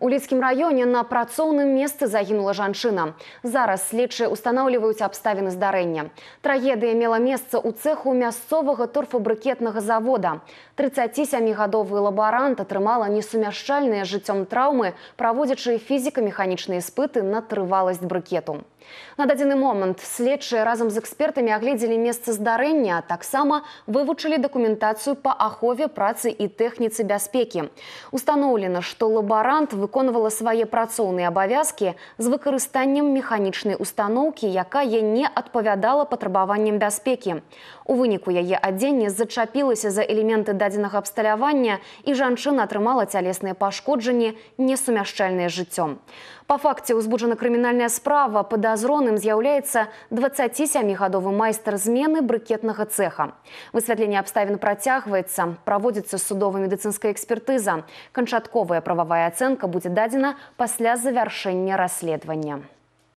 У лідскім раёне на працоўным месцы загінула жанчына. Зараз следчыя устанаўліваюць абставіны здарэння. Трагедыя мела месца ў цэху мясцовага торфабрыкетнага завода. 37гадовы лабарант атрымала несумяшчальныя жыццём траўмы, праводзячы фізіка-механічныя спыты на трываласць брыкету. На дадзены момант следчыя разом с экспертами оглядели место здарэння, а само выучили документацию по охове, працы и технице безопасности. Установлено, что лаборант выконвала свои працоўныя абавязкі с выкарыстаннем механічнай установки, якая не адпавядала потребованиям безопасности. У выніку яе адзенне зачапілася за элементы дадзенага абсталявання і жанчына атрымала цялесныя пашкоджанні, несумяшчальныя з жыццём. Па факце ўзбуджана крымінальная справа падала падазроным является 27гадовы майстар змены брыкетнага цэха. Высвятленне абставін працягваецца, праводзіцца судова-медыцынская экспертыза. Канчатковая прававая ацэнка будзе дадзена пасля завяршэння расследавання.